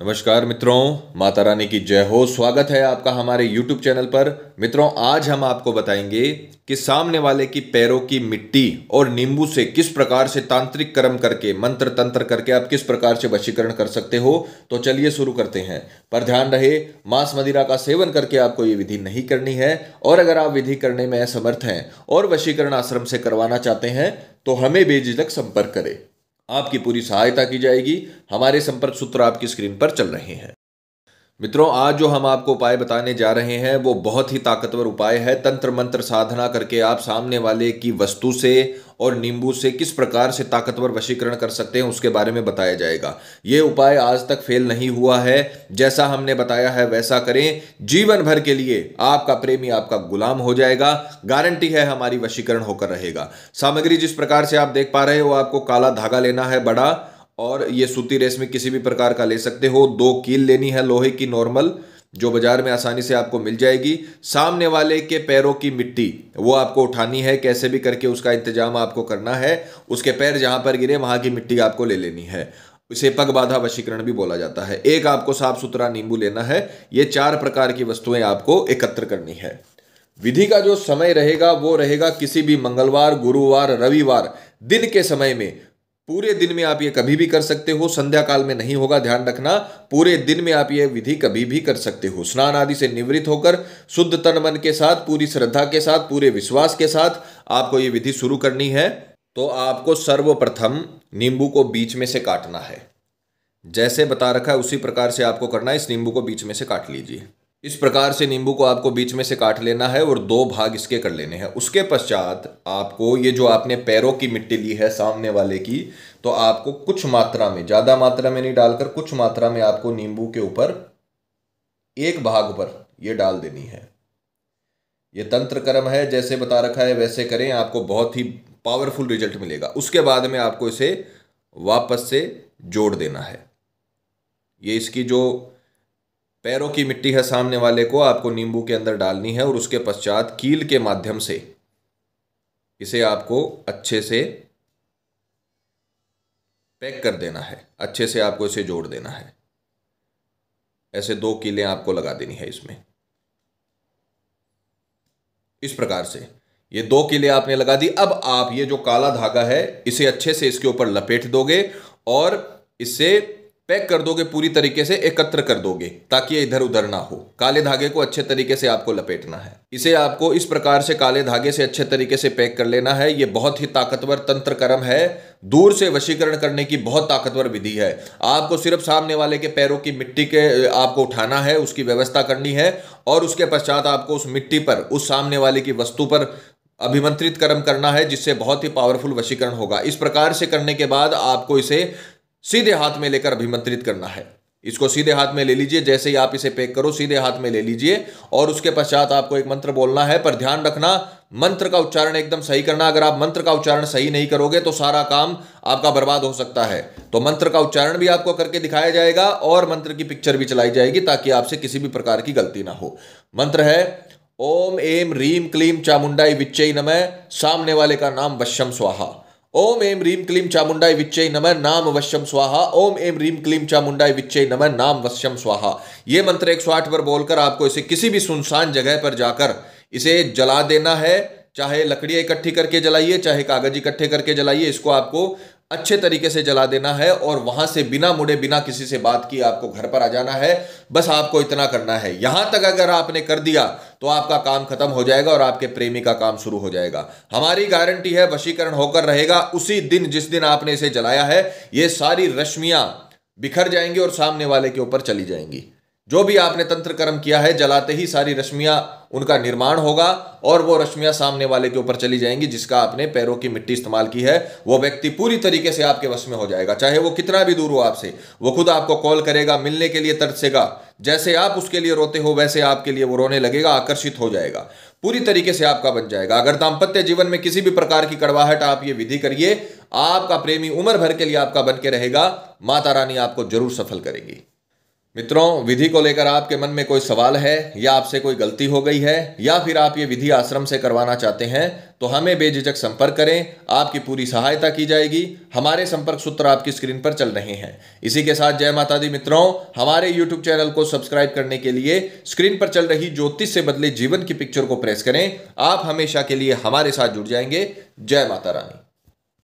नमस्कार मित्रों माता रानी की जय हो स्वागत है आपका हमारे YouTube चैनल पर मित्रों आज हम आपको बताएंगे कि सामने वाले की पैरों की मिट्टी और नींबू से किस प्रकार से तांत्रिक कर्म करके मंत्र तंत्र करके आप किस प्रकार से वशीकरण कर सकते हो तो चलिए शुरू करते हैं पर ध्यान रहे मांस मदिरा का सेवन करके आपको ये विधि नहीं करनी है और अगर आप विधि करने में असमर्थ हैं और वशीकरण आश्रम से करवाना चाहते हैं तो हमें बेझिझक संपर्क करें आपकी पूरी सहायता की जाएगी हमारे संपर्क सूत्र आपकी स्क्रीन पर चल रहे हैं मित्रों आज जो हम आपको उपाय बताने जा रहे हैं वो बहुत ही ताकतवर उपाय है तंत्र मंत्र साधना करके आप सामने वाले की वस्तु से और नींबू से किस प्रकार से ताकतवर वशीकरण कर सकते हैं उसके बारे में बताया जाएगा ये उपाय आज तक फेल नहीं हुआ है जैसा हमने बताया है वैसा करें जीवन भर के लिए आपका प्रेमी आपका गुलाम हो जाएगा गारंटी है हमारी वशीकरण होकर रहेगा सामग्री जिस प्रकार से आप देख पा रहे हो आपको काला धागा लेना है बड़ा और ये सूती रेस में किसी भी प्रकार का ले सकते हो दो कील लेनी है लोहे की नॉर्मल जो बाज़ार में आसानी से आपको मिल जाएगी सामने वाले के पैरों की मिट्टी वो आपको उठानी है कैसे भी करके उसका इंतजाम आपको करना है उसके पैर जहां पर गिरे वहां की मिट्टी आपको ले लेनी है इसे पग बाधा वशीकरण भी बोला जाता है एक आपको साफ सुथरा नींबू लेना है ये चार प्रकार की वस्तुएं आपको एकत्र करनी है विधि का जो समय रहेगा वो रहेगा किसी भी मंगलवार गुरुवार रविवार दिन के समय में पूरे दिन में आप ये कभी भी कर सकते हो संध्या काल में नहीं होगा ध्यान रखना पूरे दिन में आप ये विधि कभी भी कर सकते हो स्नान आदि से निवृत्त होकर शुद्ध तन मन के साथ पूरी श्रद्धा के साथ पूरे विश्वास के साथ आपको ये विधि शुरू करनी है तो आपको सर्वप्रथम नींबू को बीच में से काटना है जैसे बता रखा है उसी प्रकार से आपको करना है इस नींबू को बीच में से काट लीजिए इस प्रकार से नींबू को आपको बीच में से काट लेना है और दो भाग इसके कर लेने हैं उसके पश्चात आपको ये जो आपने पैरों की मिट्टी ली है सामने वाले की तो आपको कुछ मात्रा में ज़्यादा मात्रा में नहीं डालकर कुछ मात्रा में आपको नींबू के ऊपर एक भाग पर ये डाल देनी है ये तंत्र कर्म है जैसे बता रखा है वैसे करें आपको बहुत ही पावरफुल रिजल्ट मिलेगा उसके बाद में आपको इसे वापस से जोड़ देना है ये इसकी जो पैरों की मिट्टी है सामने वाले को आपको नींबू के अंदर डालनी है और उसके पश्चात कील के माध्यम से इसे आपको अच्छे से पैक कर देना है अच्छे से आपको इसे जोड़ देना है ऐसे दो कीलें आपको लगा देनी है इसमें इस प्रकार से ये दो कीले आपने लगा दी अब आप ये जो काला धागा है इसे अच्छे से इसके ऊपर लपेट दोगे और इससे पैक कर दोगे पूरी तरीके से एकत्र कर दोगे ताकि ये इधर उधर ना हो काले धागे को अच्छे तरीके से आपको लपेटना है इसे आपको इस प्रकार से काले धागे से अच्छे तरीके से पैक कर लेना है ये बहुत ही ताकतवर तंत्र कर्म है दूर से वशीकरण करने की बहुत ताकतवर विधि है आपको सिर्फ सामने वाले के पैरों की मिट्टी के आपको उठाना है उसकी व्यवस्था करनी है और उसके पश्चात आपको उस मिट्टी पर उस सामने वाले की वस्तु पर अभिमंत्रित कर्म करना है जिससे बहुत ही पावरफुल वशीकरण होगा इस प्रकार से करने के बाद आपको इसे सीधे हाथ में लेकर अभिमंत्रित करना है इसको सीधे हाथ में ले लीजिए जैसे ही आप इसे पैक करो सीधे हाथ में ले लीजिए और उसके पश्चात आपको एक मंत्र बोलना है पर ध्यान रखना मंत्र का उच्चारण एकदम सही करना अगर आप मंत्र का उच्चारण सही नहीं करोगे तो सारा काम आपका बर्बाद हो सकता है तो मंत्र का उच्चारण भी आपको करके दिखाया जाएगा और मंत्र की पिक्चर भी चलाई जाएगी ताकि आपसे किसी भी प्रकार की गलती ना हो मंत्र है ओम एम रीम क्लीम चामुंडाई विच्चई नमय सामने वाले का नाम वश्यम स्वाहा ओम एम रीम क्लीम चामुंडाय विच्चय नम नाम वश्यम स्वाहा ओम एम रीम क्लीम चामुंडाय विच्चय नम नाम वश्यम स्वाहा ये मंत्र एक सौ आठ पर बोलकर आपको इसे किसी भी सुनसान जगह पर जाकर इसे जला देना है चाहे लकड़ियाँ इकट्ठी करके जलाइए चाहे कागज इकट्ठे करके जलाइए इसको आपको अच्छे तरीके से जला देना है और वहां से बिना मुड़े बिना किसी से बात की आपको घर पर आ जाना है बस आपको इतना करना है यहां तक अगर आपने कर दिया तो आपका काम खत्म हो जाएगा और आपके प्रेमी का काम शुरू हो जाएगा हमारी गारंटी है वशीकरण होकर रहेगा उसी दिन जिस दिन आपने इसे जलाया है ये सारी रश्मियां बिखर जाएंगी और सामने वाले के ऊपर चली जाएंगी जो भी आपने तंत्र कर्म किया है जलाते ही सारी रश्मियां उनका निर्माण होगा और वो रश्मियां सामने वाले के ऊपर चली जाएंगी जिसका आपने पैरों की मिट्टी इस्तेमाल की है वो व्यक्ति पूरी तरीके से आपके वश में हो जाएगा चाहे वो कितना भी दूर हो आपसे वो खुद आपको कॉल करेगा मिलने के लिए तरसेगा जैसे आप उसके लिए रोते हो वैसे आपके लिए वो रोने लगेगा आकर्षित हो जाएगा पूरी तरीके से आपका बन जाएगा अगर दाम्पत्य जीवन में किसी भी प्रकार की कड़वाहट आप ये विधि करिए आपका प्रेमी उम्र भर के लिए आपका बन के रहेगा माता रानी आपको जरूर सफल करेगी मित्रों विधि को लेकर आपके मन में कोई सवाल है या आपसे कोई गलती हो गई है या फिर आप ये विधि आश्रम से करवाना चाहते हैं तो हमें बेझिझक संपर्क करें आपकी पूरी सहायता की जाएगी हमारे संपर्क सूत्र आपकी स्क्रीन पर चल रहे हैं इसी के साथ जय माता दी मित्रों हमारे यूट्यूब चैनल को सब्सक्राइब करने के लिए स्क्रीन पर चल रही ज्योतिष से बदले जीवन की पिक्चर को प्रेस करें आप हमेशा के लिए हमारे साथ जुड़ जाएंगे जय माता रानी